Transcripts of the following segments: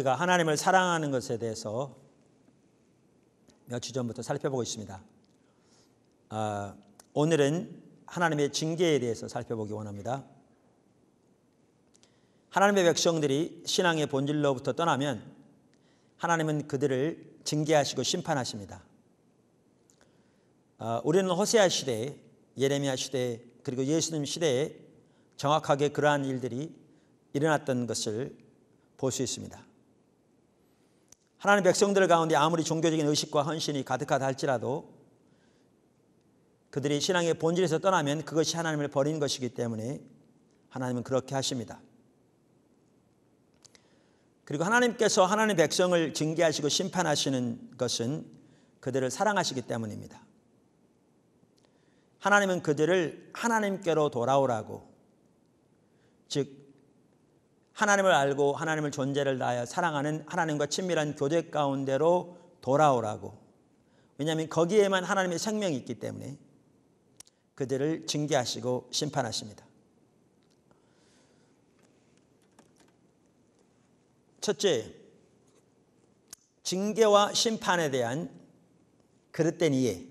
우리가 하나님을 사랑하는 것에 대해서 며칠 전부터 살펴보고 있습니다. 아, 오늘은 하나님의 징계에 대해서 살펴보기 원합니다. 하나님의 백성들이 신앙의 본질로부터 떠나면 하나님은 그들을 징계하시고 심판하십니다. 아, 우리는 호세아 시대, 예레미야 시대, 그리고 예수님 시대에 정확하게 그러한 일들이 일어났던 것을 볼 수 있습니다. 하나님 백성들 가운데 아무리 종교적인 의식과 헌신이 가득하다 할지라도 그들이 신앙의 본질에서 떠나면 그것이 하나님을 버린 것이기 때문에 하나님은 그렇게 하십니다. 그리고 하나님께서 하나님 백성을 징계하시고 심판하시는 것은 그들을 사랑하시기 때문입니다. 하나님은 그들을 하나님께로 돌아오라고 즉 하나님을 알고 하나님을 존재를 다하여 사랑하는 하나님과 친밀한 교제 가운데로 돌아오라고. 왜냐하면 거기에만 하나님의 생명이 있기 때문에 그들을 징계하시고 심판하십니다. 첫째, 징계와 심판에 대한 그릇된 이해.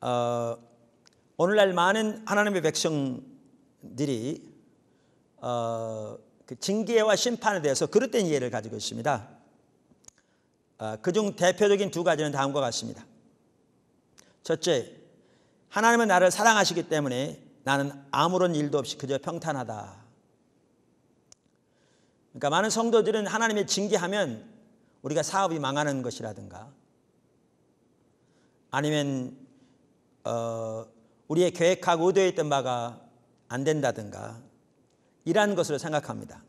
어, 오늘날 많은 하나님의 백성들이 어, 그 징계와 심판에 대해서 그릇된 이해를 가지고 있습니다. 어, 그중 대표적인 두 가지는 다음과 같습니다. 첫째, 하나님은 나를 사랑하시기 때문에 나는 아무런 일도 없이 그저 평탄하다. 그러니까 많은 성도들은 하나님의 징계하면 우리가 사업이 망하는 것이라든가 아니면 어, 우리의 계획하고 의도했던 바가 안 된다든가 이라는 것을 생각합니다.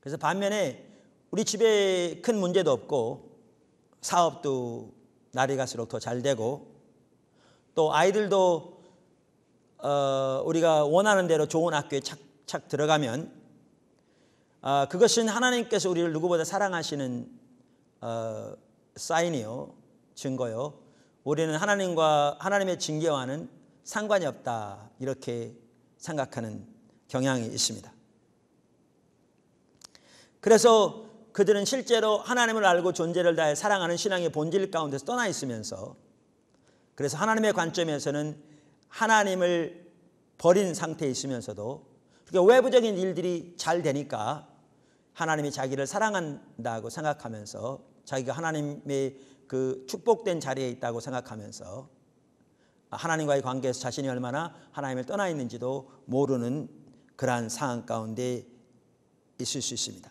그래서 반면에 우리 집에 큰 문제도 없고 사업도 날이 갈수록 더 잘 되고 또 아이들도 어, 우리가 원하는 대로 좋은 학교에 착착 들어가면 어, 그것은 하나님께서 우리를 누구보다 사랑하시는 어, 사인이요 증거요 우리는 하나님과 하나님의 징계와는 상관이 없다 이렇게 생각하는 경향이 있습니다. 그래서 그들은 실제로 하나님을 알고 존재를 다해 사랑하는 신앙의 본질 가운데서 떠나 있으면서 그래서 하나님의 관점에서는 하나님을 버린 상태에 있으면서도 그러니까 외부적인 일들이 잘 되니까 하나님이 자기를 사랑한다고 생각하면서 자기가 하나님의 그 축복된 자리에 있다고 생각하면서 하나님과의 관계에서 자신이 얼마나 하나님을 떠나 있는지도 모르는 그러한 상황 가운데 있을 수 있습니다.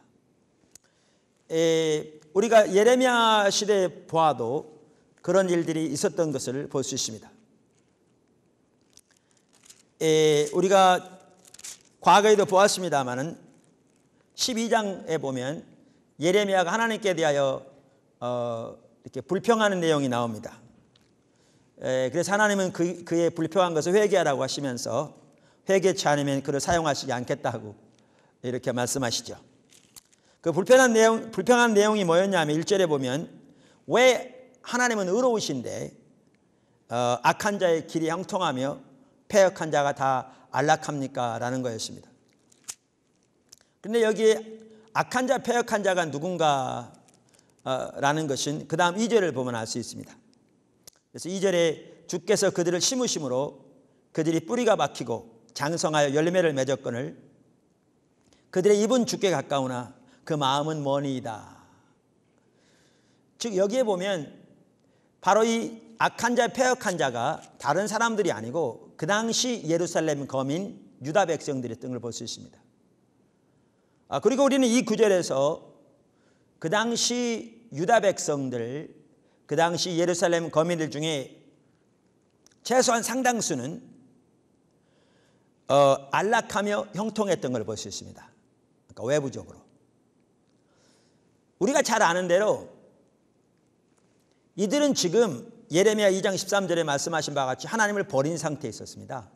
에, 우리가 예레미야 시대에 보아도 그런 일들이 있었던 것을 볼 수 있습니다. 에, 우리가 과거에도 보았습니다만은 12장에 보면 예레미야가 하나님께 대하여 어, 이렇게 불평하는 내용이 나옵니다. 에, 그래서 하나님은 그, 그의 불평한 것을 회개하라고 하시면서 회개치 않으면 그를 사용하시지 않겠다고 이렇게 말씀하시죠. 그 불편한 내용, 불편한 내용이 뭐였냐면 1절에 보면 왜 하나님은 의로우신데 어, 악한 자의 길이 형통하며 패역한 자가 다 안락합니까? 라는 거였습니다. 근데 여기 악한 자, 패역한 자가 누군가 어, 라는 것은 그 다음 2절을 보면 알 수 있습니다. 그래서 2절에 주께서 그들을 심으심으로 그들이 뿌리가 박히고 장성하여 열매를 맺었거늘 그들의 입은 죽게 가까우나 그 마음은 머니이다. 즉 여기에 보면 바로 이 악한 자, 폐역한 자가 다른 사람들이 아니고 그 당시 예루살렘 거민 유다 백성들이었던 걸볼수 있습니다. 아, 그리고 우리는 이 구절에서 그 당시 유다 백성들, 그 당시 예루살렘 거민들 중에 최소한 상당수는 어, 안락하며 형통했던 걸 볼 수 있습니다. 그러니까 외부적으로. 우리가 잘 아는 대로 이들은 지금 예레미야 2장 13절에 말씀하신 바와 같이 하나님을 버린 상태에 있었습니다.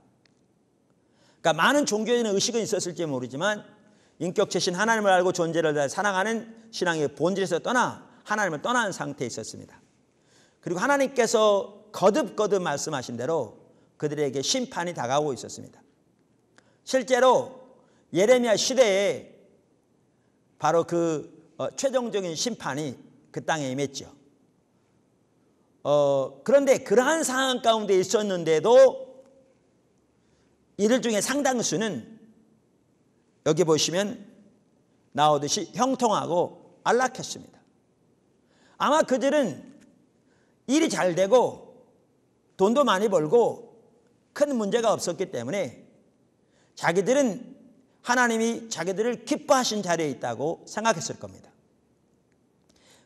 그러니까 많은 종교에는 의식은 있었을지 모르지만 인격체신 하나님을 알고 존재를 사랑하는 신앙의 본질에서 떠나 하나님을 떠난 상태에 있었습니다. 그리고 하나님께서 거듭거듭 말씀하신 대로 그들에게 심판이 다가오고 있었습니다. 실제로 예레미야 시대에 바로 그 어, 최종적인 심판이 그 땅에 임했죠. 어, 그런데 그러한 상황 가운데 있었는데도 이들 중에 상당수는 여기 보시면 나오듯이 형통하고 안락했습니다. 아마 그들은 일이 잘 되고 돈도 많이 벌고 큰 문제가 없었기 때문에 자기들은 하나님이 자기들을 기뻐하신 자리에 있다고 생각했을 겁니다.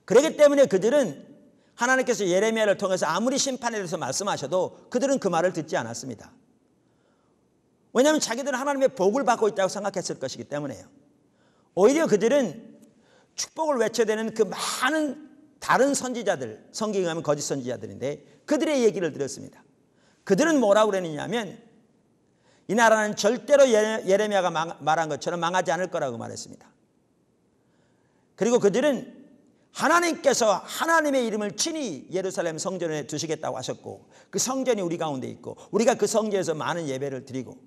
그렇기 때문에 그들은 하나님께서 예레미야를 통해서 아무리 심판에 대해서 말씀하셔도 그들은 그 말을 듣지 않았습니다. 왜냐하면 자기들은 하나님의 복을 받고 있다고 생각했을 것이기 때문에요. 오히려 그들은 축복을 외쳐야 는그 많은 다른 선지자들, 성경에 가면 거짓 선지자들인데 그들의 얘기를 들었습니다. 그들은 뭐라고 그랬느냐 하면 이 나라는 절대로 예, 예레미야가 말한 것처럼 망하지 않을 거라고 말했습니다. 그리고 그들은 하나님께서 하나님의 이름을 친히 예루살렘 성전에 두시겠다고 하셨고 그 성전이 우리 가운데 있고 우리가 그 성전에서 많은 예배를 드리고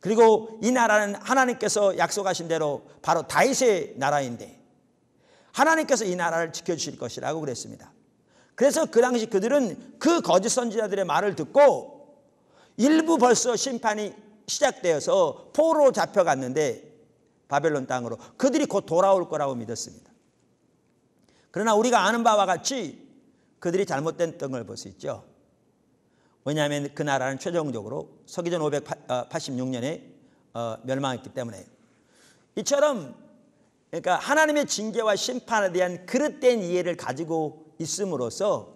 그리고 이 나라는 하나님께서 약속하신 대로 바로 다윗의 나라인데 하나님께서 이 나라를 지켜주실 것이라고 그랬습니다. 그래서 그 당시 그들은 그 거짓 선지자들의 말을 듣고 일부 벌써 심판이 시작되어서 포로 로 잡혀갔는데 바벨론 땅으로 그들이 곧 돌아올 거라고 믿었습니다. 그러나 우리가 아는 바와 같이 그들이 잘못됐던 걸 볼 수 있죠. 왜냐하면 그 나라는 최종적으로 서기전 586년에 어, 멸망했기 때문에 이처럼 그러니까 하나님의 징계와 심판에 대한 그릇된 이해를 가지고 있음으로써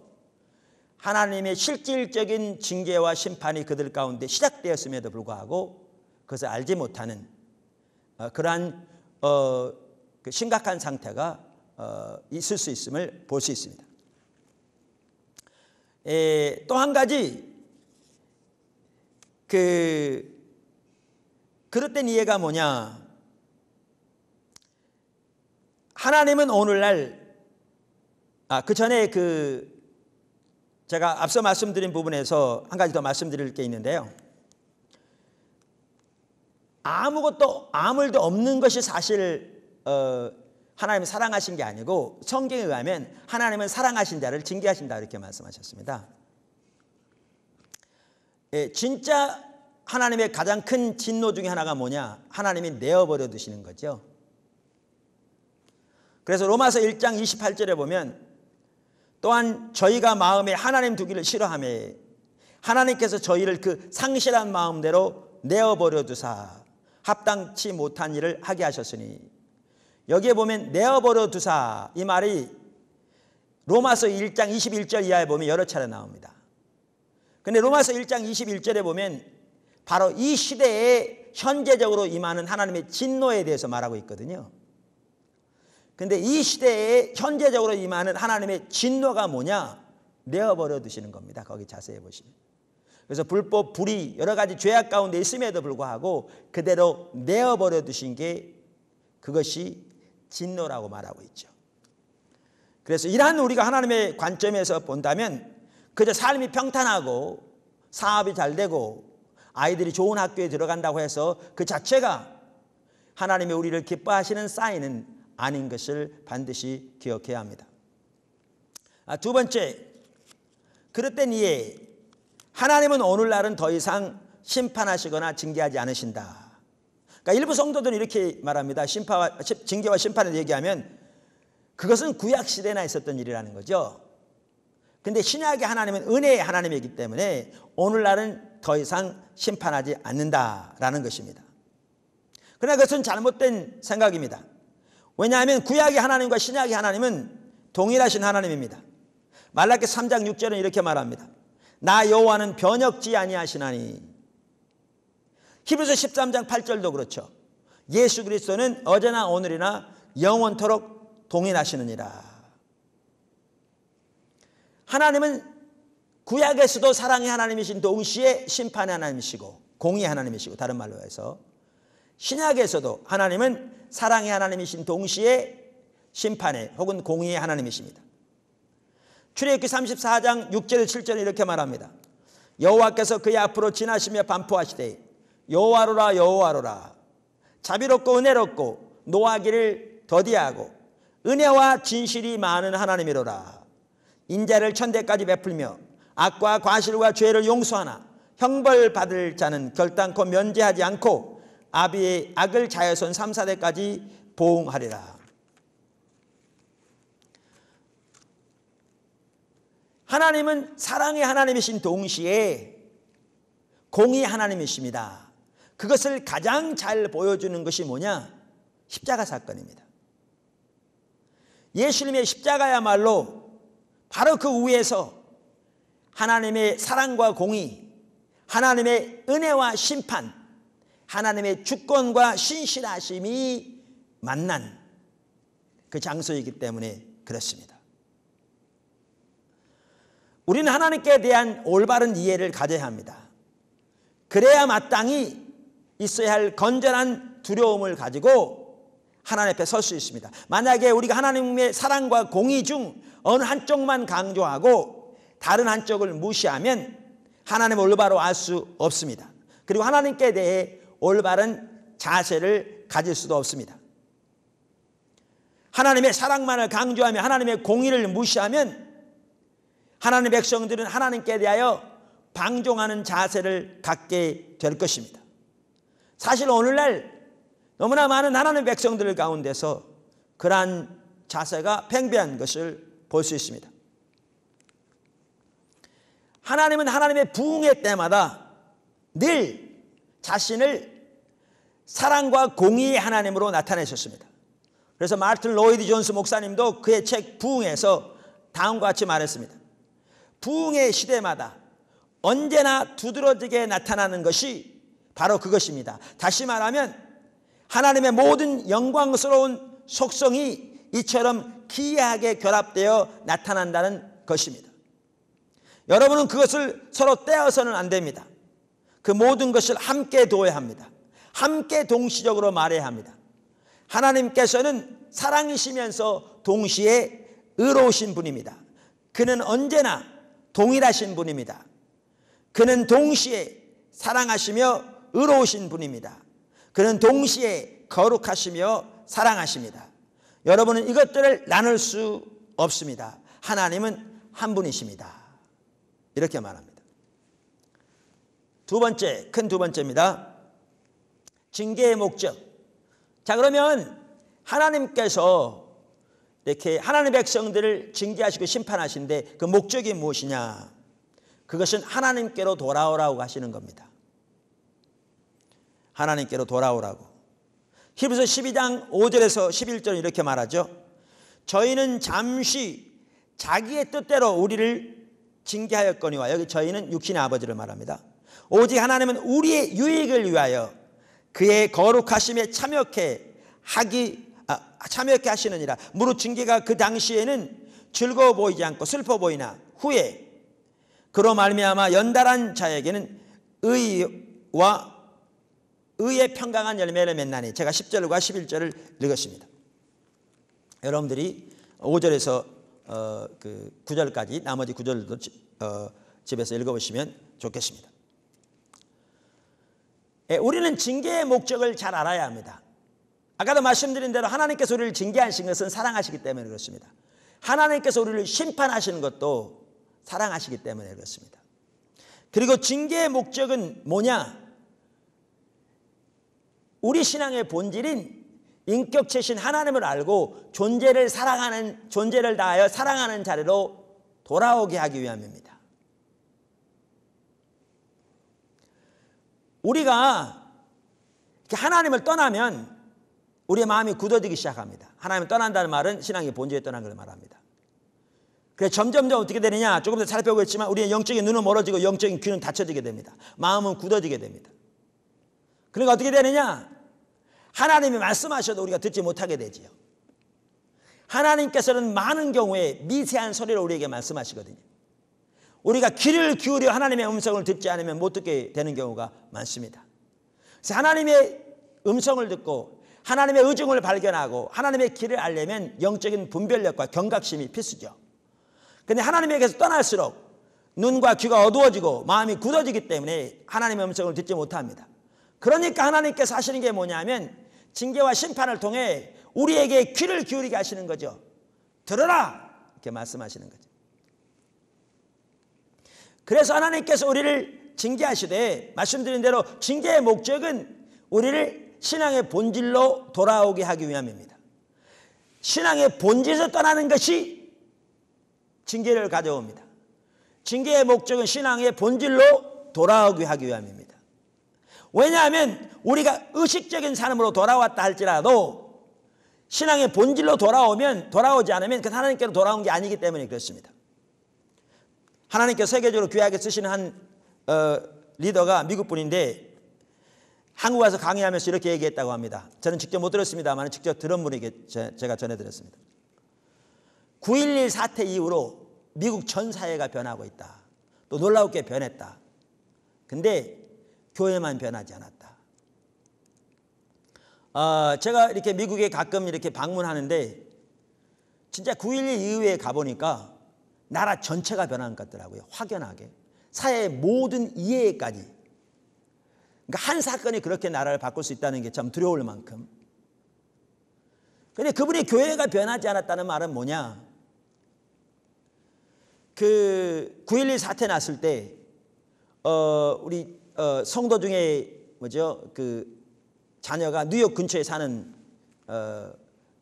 하나님의 실질적인 징계와 심판이 그들 가운데 시작되었음에도 불구하고 그것을 알지 못하는 어, 그러한 어, 그 심각한 상태가 어, 있을 수 있음을 볼 수 있습니다. 또 한 가지 그 그릇된 이해가 뭐냐? 하나님은 오늘날 아그 전에 그 제가 앞서 말씀드린 부분에서 한 가지 더 말씀드릴 게 있는데요. 아무것도 아무 일도 없는 것이 사실 어, 하나님을 사랑하신 게 아니고 성경에 의하면 하나님은 사랑하신 자를 징계하신다 이렇게 말씀하셨습니다. 예, 진짜 하나님의 가장 큰 진노 중에 하나가 뭐냐? 하나님이 내어버려 두시는 거죠. 그래서 로마서 1장 28절에 보면 또한 저희가 마음에 하나님 두기를 싫어함에 하나님께서 저희를 그 상실한 마음대로 내어버려 두사 합당치 못한 일을 하게 하셨으니 여기에 보면 내어버려 두사 이 말이 로마서 1장 21절 이하에 보면 여러 차례 나옵니다. 근데 로마서 1장 21절에 보면 바로 이 시대에 현재적으로 임하는 하나님의 진노에 대해서 말하고 있거든요. 근데 이 시대에 현재적으로 임하는 하나님의 진노가 뭐냐? 내어버려 두시는 겁니다. 거기 자세히 보시면. 그래서 불법, 불의, 여러 가지 죄악 가운데 있음에도 불구하고 그대로 내어버려 두신 게 그것이 진노라고 말하고 있죠. 그래서 이러한 우리가 하나님의 관점에서 본다면 그저 삶이 평탄하고 사업이 잘 되고 아이들이 좋은 학교에 들어간다고 해서 그 자체가 하나님의 우리를 기뻐하시는 사인은 아닌 것을 반드시 기억해야 합니다. 아, 두 번째, 그릇된 이에 하나님은 오늘날은 더 이상 심판하시거나 징계하지 않으신다. 그러니까 일부 성도들은 이렇게 말합니다. 심파 징계와 심판을 얘기하면 그것은 구약 시대나 있었던 일이라는 거죠. 근데 신약의 하나님은 은혜의 하나님이기 때문에 오늘날은 더 이상 심판하지 않는다라는 것입니다. 그러나 그것은 잘못된 생각입니다. 왜냐하면 구약의 하나님과 신약의 하나님은 동일하신 하나님입니다. 말라기 3장 6절은 이렇게 말합니다. 나 여호와는 변혁지 아니하시나니. 히브리서 13장 8절도 그렇죠. 예수 그리스도는 어제나 오늘이나 영원토록 동일하시느니라. 하나님은 구약에서도 사랑의 하나님이신 동시에 심판의 하나님이시고 공의 하나님이시고 다른 말로 해서 신약에서도 하나님은 사랑의 하나님이신 동시에 심판의 혹은 공의의 하나님이십니다. 출애굽기 34장 6절 7절에 이렇게 말합니다. 여호와께서 그의 앞으로 지나시며 반포하시되 여호와로라 여호와로라 자비롭고 은혜롭고 노하기를 더디하고 은혜와 진실이 많은 하나님이로라 인자를 천대까지 베풀며 악과 과실과 죄를 용서하나 형벌받을 자는 결단코 면제하지 않고 아비의 악을 자여선 3, 4대까지 보응하리라. 하나님은 사랑의 하나님이신 동시에 공의 하나님이십니다. 그것을 가장 잘 보여주는 것이 뭐냐? 십자가 사건입니다. 예수님의 십자가야말로 바로 그 위에서 하나님의 사랑과 공의, 하나님의 은혜와 심판, 하나님의 주권과 신실하심이 만난 그 장소이기 때문에 그렇습니다. 우리는 하나님께 대한 올바른 이해를 가져야 합니다. 그래야 마땅히 있어야 할 건전한 두려움을 가지고 하나님 앞에 설 수 있습니다. 만약에 우리가 하나님의 사랑과 공의 중 어느 한쪽만 강조하고 다른 한쪽을 무시하면 하나님을 올바로 알 수 없습니다. 그리고 하나님께 대해 올바른 자세를 가질 수도 없습니다. 하나님의 사랑만을 강조하며 하나님의 공의를 무시하면 하나님의 백성들은 하나님께 대하여 방종하는 자세를 갖게 될 것입니다. 사실 오늘날 너무나 많은 하나님의 백성들 가운데서 그러한 자세가 팽배한 것을 볼 수 있습니다. 하나님은 하나님의 부흥의 때마다 늘 자신을 사랑과 공의의 하나님으로 나타내셨습니다. 그래서 마르틴 로이드 존스 목사님도 그의 책 부흥에서 다음과 같이 말했습니다. 부흥의 시대마다 언제나 두드러지게 나타나는 것이 바로 그것입니다. 다시 말하면 하나님의 모든 영광스러운 속성이 이처럼 기이하게 결합되어 나타난다는 것입니다. 여러분은 그것을 서로 떼어서는 안 됩니다. 그 모든 것을 함께 둬야 합니다. 함께 동시적으로 말해야 합니다. 하나님께서는 사랑이시면서 동시에 의로우신 분입니다. 그는 언제나 동일하신 분입니다. 그는 동시에 사랑하시며 의로우신 분입니다. 그는 동시에 거룩하시며 사랑하십니다. 여러분은 이것들을 나눌 수 없습니다. 하나님은 한 분이십니다. 이렇게 말합니다. 두 번째, 큰 두 번째입니다. 징계의 목적. 자, 그러면 하나님께서 이렇게 하나님 의 백성들을 징계하시고 심판하신데 그 목적이 무엇이냐? 그것은 하나님께로 돌아오라고 하시는 겁니다. 하나님께로 돌아오라고. 히브리서 12장 5절에서 11절은 이렇게 말하죠. 저희는 잠시 자기의 뜻대로 우리를 징계하였거니와 여기 저희는 육신의 아버지를 말합니다. 오직 하나님은 우리의 유익을 위하여 그의 거룩하심에 참여케 하기 아, 참여케 하시느니라. 무릇 징계가 그 당시에는 즐거워 보이지 않고 슬퍼 보이나 후에 그로 말미암아 연달한 자에게는 의와 의의 평강한 열매를 맺나니 제가 10절과 11절을 읽었습니다. 여러분들이 5절에서 어, 그 9절까지 나머지 9절도 어, 집에서 읽어보시면 좋겠습니다. 예, 우리는 징계의 목적을 잘 알아야 합니다. 아까도 말씀드린 대로 하나님께서 우리를 징계하신 것은 사랑하시기 때문에 그렇습니다. 하나님께서 우리를 심판하시는 것도 사랑하시기 때문에 그렇습니다. 그리고 징계의 목적은 뭐냐? 우리 신앙의 본질인 인격체신 하나님을 알고 존재를 사랑하는 존재를 다하여 사랑하는 자리로 돌아오게 하기 위함입니다. 우리가 하나님을 떠나면 우리의 마음이 굳어지기 시작합니다. 하나님을 떠난다는 말은 신앙의 본질에 떠난 걸 말합니다. 그래서 점점점 어떻게 되느냐 조금 더 살펴보고 있지만 우리의 영적인 눈은 멀어지고 영적인 귀는 닫혀지게 됩니다. 마음은 굳어지게 됩니다. 그러니까 어떻게 되느냐 하나님이 말씀하셔도 우리가 듣지 못하게 되지요. 하나님께서는 많은 경우에 미세한 소리를 우리에게 말씀하시거든요. 우리가 귀를 기울여 하나님의 음성을 듣지 않으면 못 듣게 되는 경우가 많습니다. 그래서 하나님의 음성을 듣고 하나님의 의중을 발견하고 하나님의 길을 알려면 영적인 분별력과 경각심이 필수죠. 근데 하나님에게서 떠날수록 눈과 귀가 어두워지고 마음이 굳어지기 때문에 하나님의 음성을 듣지 못합니다. 그러니까 하나님께서 하시는 게 뭐냐면 징계와 심판을 통해 우리에게 귀를 기울이게 하시는 거죠. 들어라! 이렇게 말씀하시는 거죠. 그래서 하나님께서 우리를 징계하시되 말씀드린 대로 징계의 목적은 우리를 신앙의 본질로 돌아오게 하기 위함입니다. 신앙의 본질에서 떠나는 것이 징계를 가져옵니다. 징계의 목적은 신앙의 본질로 돌아오게 하기 위함입니다. 왜냐하면 우리가 의식적인 삶으로 돌아왔다 할지라도 신앙의 본질로 돌아오면 돌아오지 않으면 그 하나님께로 돌아온 게 아니기 때문에 그렇습니다. 하나님께 세계적으로 귀하게 쓰시는 한 어, 리더가 미국 분인데 한국 와서 강의하면서 이렇게 얘기했다고 합니다. 저는 직접 못 들었습니다만 직접 들은 분에게 제가 전해드렸습니다. 9.11 사태 이후로 미국 전 사회가 변하고 있다. 또 놀라웠게 변했다. 근데 교회만 변하지 않았다. 어, 제가 이렇게 미국에 가끔 이렇게 방문하는데 진짜 9.11 이후에 가보니까 나라 전체가 변하는 것 같더라고요. 확연하게. 사회의 모든 이해까지. 그러니까 한 사건이 그렇게 나라를 바꿀 수 있다는 게 참 두려울 만큼. 근데 그분의 교회가 변하지 않았다는 말은 뭐냐? 그 9.11 사태 났을 때, 어, 우리 어, 성도 중에 뭐죠? 그 자녀가 뉴욕 근처에 사는 어,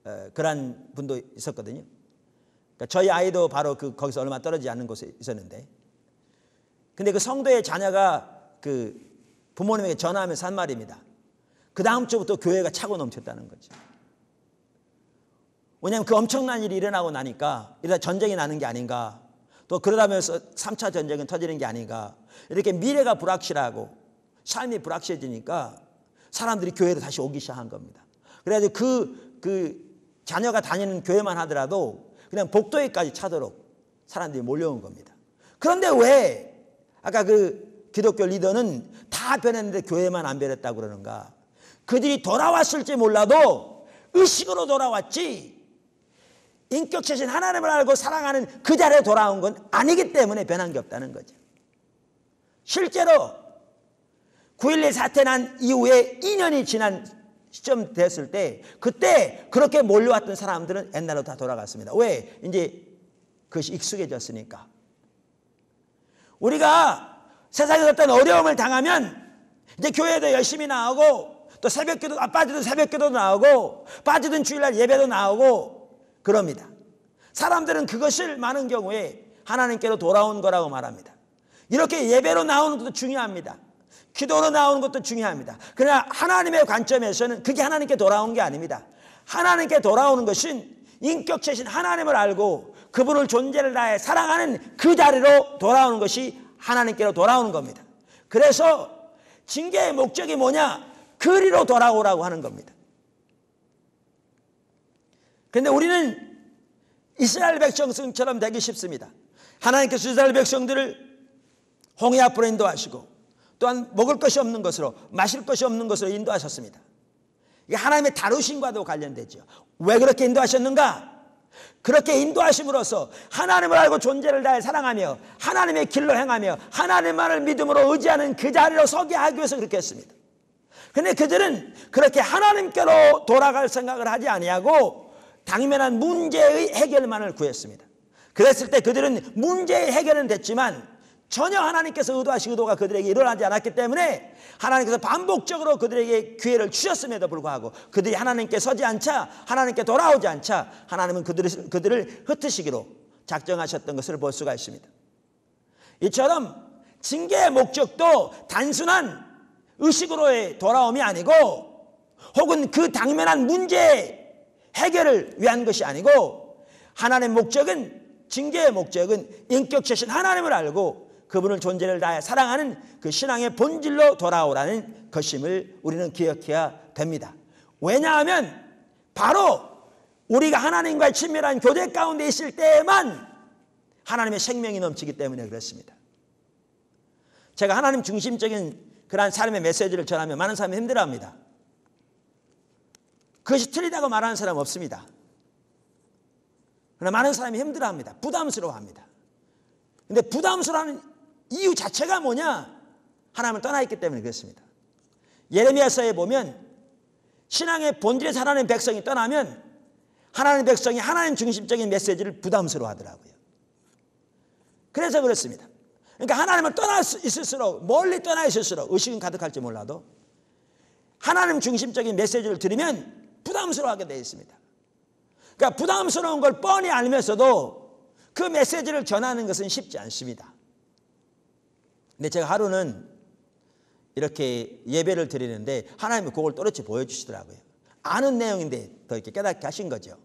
어, 그런 분도 있었거든요. 그러니까 저희 아이도 바로 그 거기서 얼마 떨어지지 않은 곳에 있었는데. 근데 그 성도의 자녀가 그 부모님에게 전화하면서 한 말입니다. 그 다음 주부터 교회가 차고 넘쳤다는 거죠. 왜냐하면 그 엄청난 일이 일어나고 나니까 이러다 전쟁이 나는 게 아닌가 또 그러다면서 3차 전쟁은 터지는 게 아닌가 이렇게 미래가 불확실하고 삶이 불확실해지니까 사람들이 교회로 다시 오기 시작한 겁니다. 그래가지고 그, 그 자녀가 다니는 교회만 하더라도 그냥 복도에까지 차도록 사람들이 몰려온 겁니다. 그런데 왜 아까 그 기독교 리더는 다 변했는데 교회만 안 변했다고 그러는가? 그들이 돌아왔을지 몰라도 의식으로 돌아왔지 인격체신 하나님을 알고 사랑하는 그 자리에 돌아온 건 아니기 때문에 변한 게 없다는 거죠. 실제로 9.11 사태 난 이후에 2년이 지난 시점 됐을 때 그때 그렇게 몰려왔던 사람들은 옛날로 다 돌아갔습니다. 왜? 이제 그것이 익숙해졌으니까. 우리가 세상에서 어떤 어려움을 당하면 이제 교회도 열심히 나오고 또 새벽기도 아, 빠지든 새벽기도 나오고 빠지든 주일날 예배도 나오고 그럽니다. 사람들은 그것을 많은 경우에 하나님께로 돌아온 거라고 말합니다. 이렇게 예배로 나오는 것도 중요합니다. 기도로 나오는 것도 중요합니다. 그러나 하나님의 관점에서는 그게 하나님께 돌아온 게 아닙니다. 하나님께 돌아오는 것은 인격체신 하나님을 알고 그분을 존재를 다해 사랑하는 그 자리로 돌아오는 것이 하나님께로 돌아오는 겁니다. 그래서 징계의 목적이 뭐냐? 그리로 돌아오라고 하는 겁니다. 그런데 우리는 이스라엘 백성처럼 되기 쉽습니다. 하나님께서 이스라엘 백성들을 홍해 앞으로 인도하시고 또한 먹을 것이 없는 것으로 마실 것이 없는 것으로 인도하셨습니다. 이 하나님의 다루심과도 관련되죠. 왜 그렇게 인도하셨는가? 그렇게 인도하심으로써 하나님을 알고 존재를 다해 사랑하며 하나님의 길로 행하며 하나님만을 믿음으로 의지하는 그 자리로 서게 하기 위해서 그렇게 했습니다. 근데 그들은 그렇게 하나님께로 돌아갈 생각을 하지 아니하고 당면한 문제의 해결만을 구했습니다. 그랬을 때 그들은 문제의 해결은 됐지만 전혀 하나님께서 의도하신 의도가 그들에게 일어나지 않았기 때문에 하나님께서 반복적으로 그들에게 기회를 주셨음에도 불구하고 그들이 하나님께 서지 않자 하나님께 돌아오지 않자 하나님은 그들을, 그들을 흩으시기로 작정하셨던 것을 볼 수가 있습니다. 이처럼 징계의 목적도 단순한 의식으로의 돌아옴이 아니고 혹은 그 당면한 문제 해결을 위한 것이 아니고 하나님의 목적은 징계의 목적은 인격체신 하나님을 알고 그분을 존재를 다해 사랑하는 그 신앙의 본질로 돌아오라는 것임을 우리는 기억해야 됩니다. 왜냐하면 바로 우리가 하나님과의 친밀한 교제 가운데 있을 때에만 하나님의 생명이 넘치기 때문에 그렇습니다. 제가 하나님 중심적인 그러한 사람의 메시지를 전하면 많은 사람이 힘들어합니다. 그것이 틀리다고 말하는 사람 없습니다. 그러나 많은 사람이 힘들어합니다. 부담스러워합니다. 근데 부담스러워하는 이유 자체가 뭐냐? 하나님을 떠나 있기 때문에 그렇습니다. 예레미야서에 보면 신앙의 본질에서 하나님 백성이 떠나면 하나님 백성이 하나님 중심적인 메시지를 부담스러워 하더라고요. 그래서 그렇습니다. 그러니까 하나님을 떠나 있을수록 멀리 떠나 있을수록 의식은 가득할지 몰라도 하나님 중심적인 메시지를 들으면 부담스러워하게 되어 있습니다. 그러니까 부담스러운 걸 뻔히 알면서도 그 메시지를 전하는 것은 쉽지 않습니다. 근데 제가 하루는 이렇게 예배를 드리는데 하나님이 그걸 또렷이 보여주시더라고요. 아는 내용인데 더 이렇게 깨닫게 하신 거죠.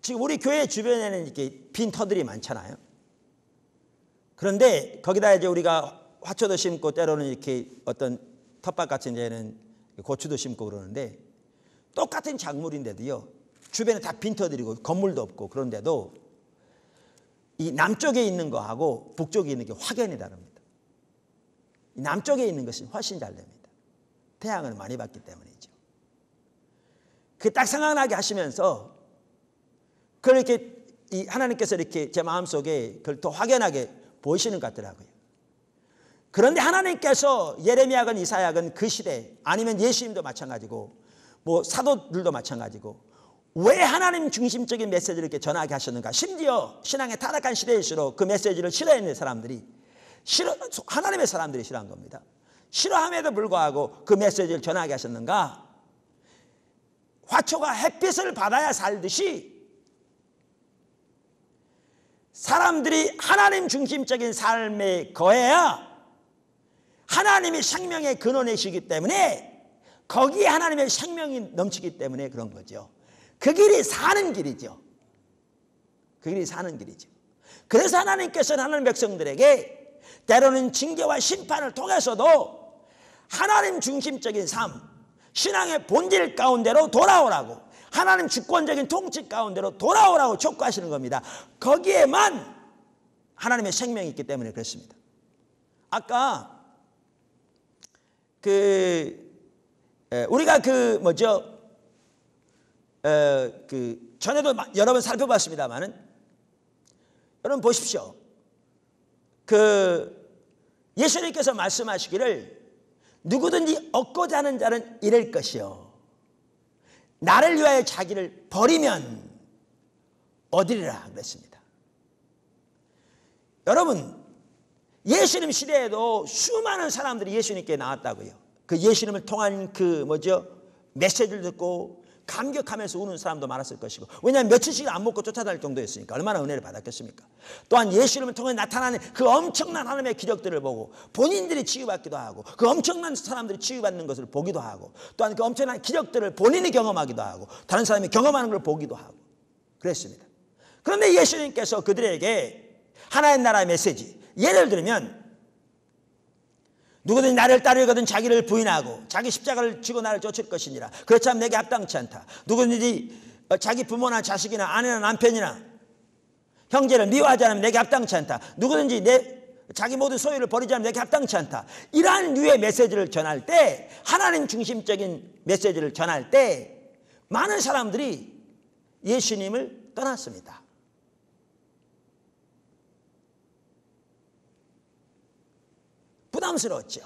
지금 우리 교회 주변에는 이렇게 빈 터들이 많잖아요. 그런데 거기다 이제 우리가 화초도 심고 때로는 이렇게 어떤 텃밭 같은 데는 고추도 심고 그러는데 똑같은 작물인데도요. 주변에 다 빈터들이고 건물도 없고 그런데도 이 남쪽에 있는 거하고 북쪽에 있는 게 확연히 다릅니다. 남쪽에 있는 것이 훨씬 잘 됩니다. 태양을 많이 봤기 때문이죠. 그 딱 생각나게 하시면서 그렇게 하나님께서 이렇게 제 마음속에 그걸 더 확연하게 보이시는 것 같더라고요. 그런데 하나님께서 예레미야건 이사야건 그 시대 아니면 예수님도 마찬가지고 뭐 사도들도 마찬가지고 왜 하나님 중심적인 메시지를 이렇게 전하게 하셨는가? 심지어 신앙의 타락한 시대일수록 그 메시지를 싫어했는 사람들이 싫어 하나님의 사람들이 싫어한 겁니다. 싫어함에도 불구하고 그 메시지를 전하게 하셨는가? 화초가 햇빛을 받아야 살듯이 사람들이 하나님 중심적인 삶에 거해야 하나님의 생명의 근원이시기 때문에 거기에 하나님의 생명이 넘치기 때문에 그런 거죠. 그 길이 사는 길이죠. 그 길이 사는 길이죠. 그래서 하나님께서는 하나님 백성들에게 때로는 징계와 심판을 통해서도 하나님 중심적인 삶, 신앙의 본질 가운데로 돌아오라고 하나님 주권적인 통치 가운데로 돌아오라고 촉구하시는 겁니다. 거기에만 하나님의 생명이 있기 때문에 그렇습니다. 아까 그 우리가 그 뭐죠? 그 전에도 여러 번 살펴봤습니다만은 여러분 보십시오. 그 예수님께서 말씀하시기를 누구든지 얻고자 하는 자는 이럴 것이요 나를 위하여 자기를 버리면 얻으리라 그랬습니다. 여러분 예수님 시대에도 수많은 사람들이 예수님께 나왔다고요. 그 예수님을 통한 그 뭐죠? 메시지를 듣고 감격하면서 우는 사람도 많았을 것이고 왜냐하면 며칠씩 안 먹고 쫓아다닐 정도였으니까 얼마나 은혜를 받았겠습니까? 또한 예수 이을 통해 나타나는 그 엄청난 하나님의 기적들을 보고 본인들이 치유받기도 하고 그 엄청난 사람들이 치유받는 것을 보기도 하고 또한 그 엄청난 기적들을 본인이 경험하기도 하고 다른 사람이 경험하는 걸 보기도 하고 그랬습니다. 그런데 예수님께서 그들에게 하나의 나라의 메시지 예를 들면 누구든지 나를 따르거든 자기를 부인하고 자기 십자가를 지고 나를 쫓을 것이니라. 그렇지 면 내게 합당치 않다. 누구든지 어, 자기 부모나 자식이나 아내나 남편이나 형제를 미워하지 않으면 내게 합당치 않다. 누구든지 내 자기 모든 소유를 버리지 않으면 내게 합당치 않다. 이러한 류의 메시지를 전할 때 하나님 중심적인 메시지를 전할 때 많은 사람들이 예수님을 떠났습니다. 부담스러웠죠.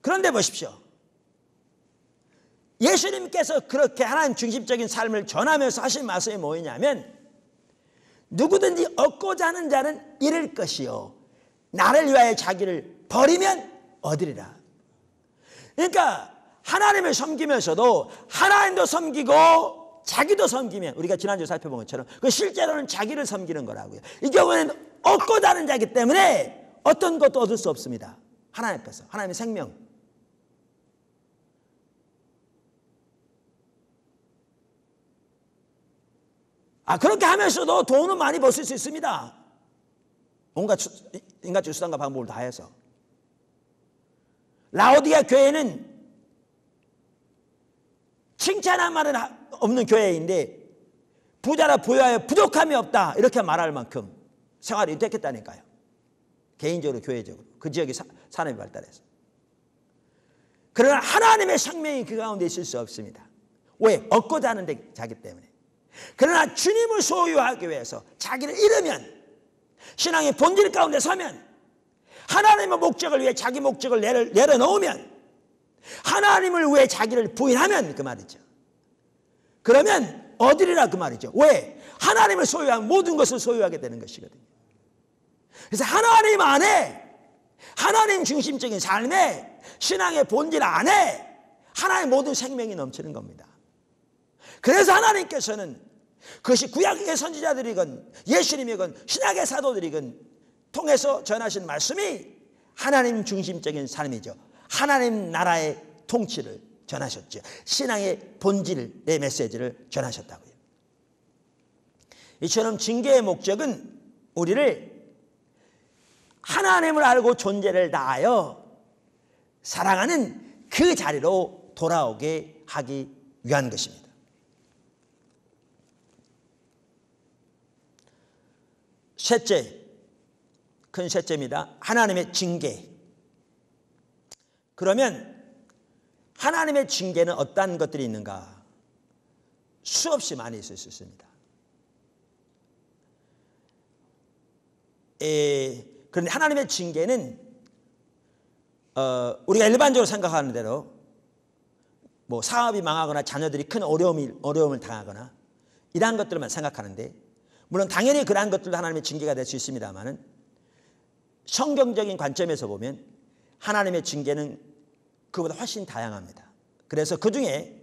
그런데 보십시오. 예수님께서 그렇게 하나님 중심적인 삶을 전하면서 하신 말씀이 뭐냐면 누구든지 얻고자 하는 자는 잃을 것이요. 나를 위하여 자기를 버리면 얻으리라. 그러니까 하나님을 섬기면서도 하나님도 섬기고 자기도 섬기면 우리가 지난주에 살펴본 것처럼 그 실제로는 자기를 섬기는 거라고요. 이 경우에는 얻고자 하는 자기 때문에 어떤 것도 얻을 수 없습니다. 하나님 앞에서 하나님의 생명. 아 그렇게 하면서도 돈은 많이 벌 수 있습니다. 뭔가 인간적 수단과 방법을 다 해서 라오디아 교회는 칭찬할 말은 없는 교회인데 부자라 부여하여 부족함이 없다 이렇게 말할 만큼 생활이 됐겠다니까요. 개인적으로 교회적으로 그지역에 사, 람이 발달해서 그러나 하나님의 생명이 그 가운데 있을 수 없습니다 왜? 얻고자 하는 데 자기 때문에 그러나 주님을 소유하기 위해서 자기를 잃으면 신앙의 본질 가운데 서면 하나님의 목적을 위해 자기 목적을 내려, 내려놓으면 하나님을 위해 자기를 부인하면 그 말이죠 그러면 어디리라 그 말이죠 왜? 하나님을 소유하면 모든 것을 소유하게 되는 것이거든요 그래서 하나님 안에 하나님 중심적인 삶에 신앙의 본질 안에 하나의 모든 생명이 넘치는 겁니다. 그래서 하나님께서는 그것이 구약의 선지자들이건 예수님이건 신약의 사도들이건 통해서 전하신 말씀이 하나님 중심적인 삶이죠. 하나님 나라의 통치를 전하셨죠. 신앙의 본질의 메시지를 전하셨다고요. 이처럼 징계의 목적은 우리를 하나님을 알고 존재를 다하여 사랑하는 그 자리로 돌아오게 하기 위한 것입니다. 셋째, 큰 셋째입니다. 하나님의 징계. 그러면 하나님의 징계는 어떤 것들이 있는가? 수없이 많이 있을 수 있습니다. 에, 그런데 하나님의 징계는 어, 우리가 일반적으로 생각하는 대로 뭐 사업이 망하거나 자녀들이 큰 어려움이, 어려움을 당하거나 이러한 것들만 생각하는데 물론 당연히 그러한 것들도 하나님의 징계가 될 수 있습니다만은 성경적인 관점에서 보면 하나님의 징계는 그보다 훨씬 다양합니다. 그래서 그 중에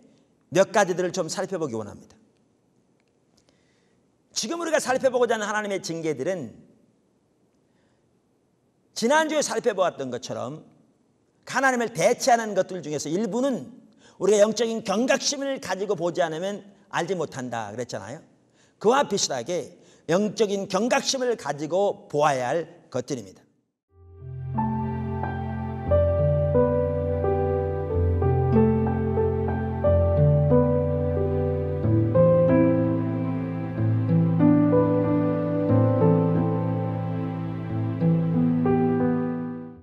몇 가지들을 좀 살펴보기 원합니다. 지금 우리가 살펴보고자 하는 하나님의 징계들은 지난주에 살펴보았던 것처럼 하나님을 대체하는 것들 중에서 일부는 우리가 영적인 경각심을 가지고 보지 않으면 알지 못한다 그랬잖아요. 그와 비슷하게 영적인 경각심을 가지고 보아야 할 것들입니다.